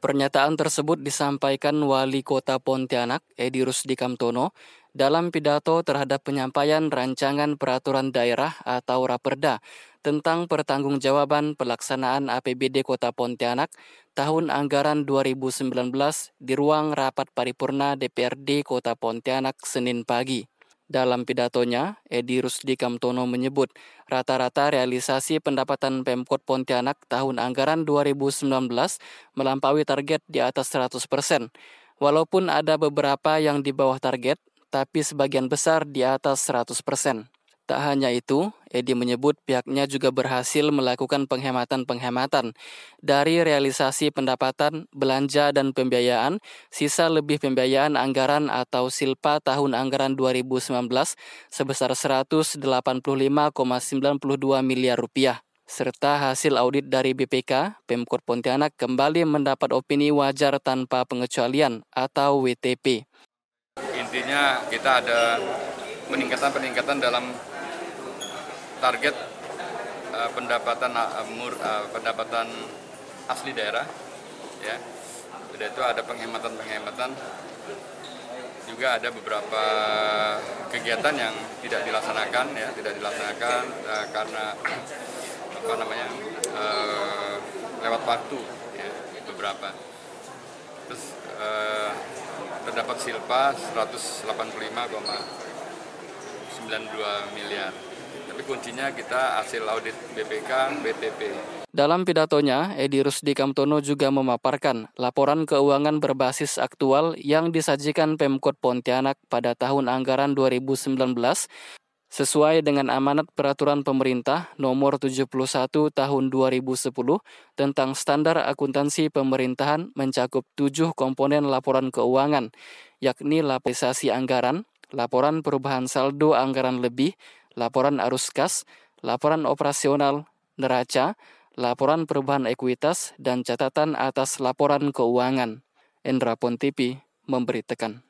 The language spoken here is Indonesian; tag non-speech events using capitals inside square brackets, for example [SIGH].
Pernyataan tersebut disampaikan Wali Kota Pontianak, Edi Rusdi Kamtono, dalam pidato terhadap penyampaian Rancangan Peraturan Daerah atau Raperda tentang pertanggungjawaban pelaksanaan APBD Kota Pontianak tahun anggaran 2019 di ruang rapat paripurna DPRD Kota Pontianak Senin pagi. Dalam pidatonya, Edi Rusdi Kamtono menyebut rata-rata realisasi pendapatan Pemkot Pontianak tahun anggaran 2019 melampaui target di atas 100 persen. Walaupun ada beberapa yang di bawah target, tapi sebagian besar di atas 100 persen. Tak hanya itu, Edi menyebut pihaknya juga berhasil melakukan penghematan-penghematan dari realisasi pendapatan, belanja, dan pembiayaan, sisa lebih pembiayaan anggaran atau silpa tahun anggaran 2019 sebesar 185,92 miliar rupiah. Serta hasil audit dari BPK, Pemkot Pontianak kembali mendapat opini wajar tanpa pengecualian atau WTP. Intinya kita ada peningkatan-peningkatan dalam target uh, pendapatan uh, mur, uh, pendapatan asli daerah ya sudah itu ada penghematan penghematan juga ada beberapa kegiatan yang tidak dilaksanakan ya tidak dilaksanakan uh, karena [CLEARS THROAT] apa namanya uh, lewat waktu ya beberapa terus uh, terdapat silpa 185,92 miliar tapi kuncinya kita hasil audit BPK BTP. Dalam pidatonya, Edi Rusdi Kamtono juga memaparkan laporan keuangan berbasis aktual yang disajikan Pemkot Pontianak pada tahun anggaran 2019 sesuai dengan amanat peraturan pemerintah nomor 71 tahun 2010 tentang standar akuntansi pemerintahan mencakup tujuh komponen laporan keuangan, yakni lapisasi anggaran, laporan perubahan saldo anggaran lebih, laporan arus kas, laporan operasional neraca, laporan perubahan ekuitas, dan catatan atas laporan keuangan. Endra Pontipi memberitakan.